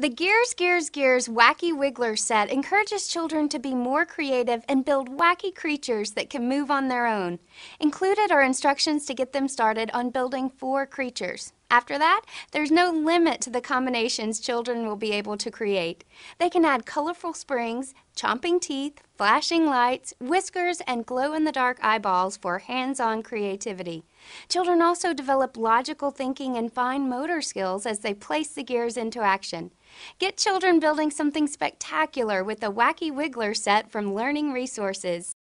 The Gears, Gears, Gears Wacky Wiggler set encourages children to be more creative and build wacky creatures that can move on their own. Included are instructions to get them started on building four creatures. After that, there's no limit to the combinations children will be able to create. They can add colorful springs, chomping teeth, flashing lights, whiskers, and glow-in-the-dark eyeballs for hands-on creativity. Children also develop logical thinking and fine motor skills as they place the gears into action. Get children building something spectacular with the Wacky Wiggler set from Learning Resources.